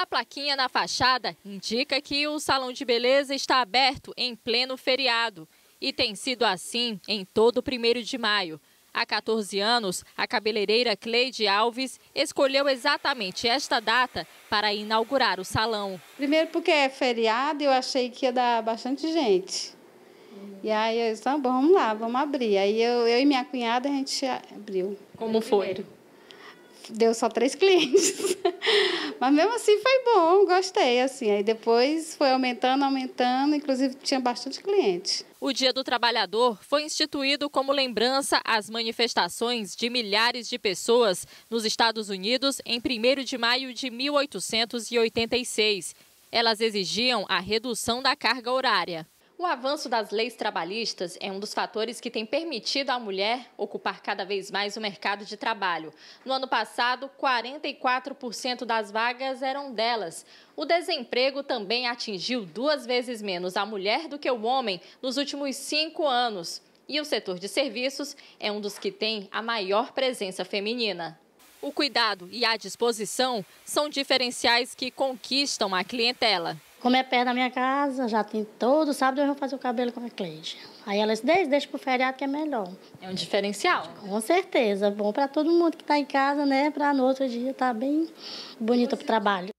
A plaquinha na fachada indica que o salão de beleza está aberto em pleno feriado e tem sido assim em todo o primeiro de maio. Há 14 anos, a cabeleireira Cleide Alves escolheu exatamente esta data para inaugurar o salão. Primeiro porque é feriado, eu achei que ia dar bastante gente. E aí eu disse, ah, bom, vamos lá, vamos abrir. Aí eu, eu e minha cunhada, a gente abriu. Como foi? Deu só três clientes. Mas mesmo assim foi bom, gostei, assim. Aí depois foi aumentando, aumentando, inclusive tinha bastante cliente. O Dia do Trabalhador foi instituído como lembrança às manifestações de milhares de pessoas nos Estados Unidos em 1 de maio de 1886. Elas exigiam a redução da carga horária. O avanço das leis trabalhistas é um dos fatores que tem permitido à mulher ocupar cada vez mais o mercado de trabalho. No ano passado, 44% das vagas eram delas. O desemprego também atingiu duas vezes menos a mulher do que o homem nos últimos cinco anos. E o setor de serviços é um dos que tem a maior presença feminina. O cuidado e a disposição são diferenciais que conquistam a clientela. Como é perto da minha casa, já tem todo sábado eu vou fazer o cabelo com a Cleide. Aí ela disse, deixa, deixa pro feriado que é melhor. É um diferencial. Com certeza, bom para todo mundo que está em casa, né? Para no outro dia estar tá bem bonita pro trabalho.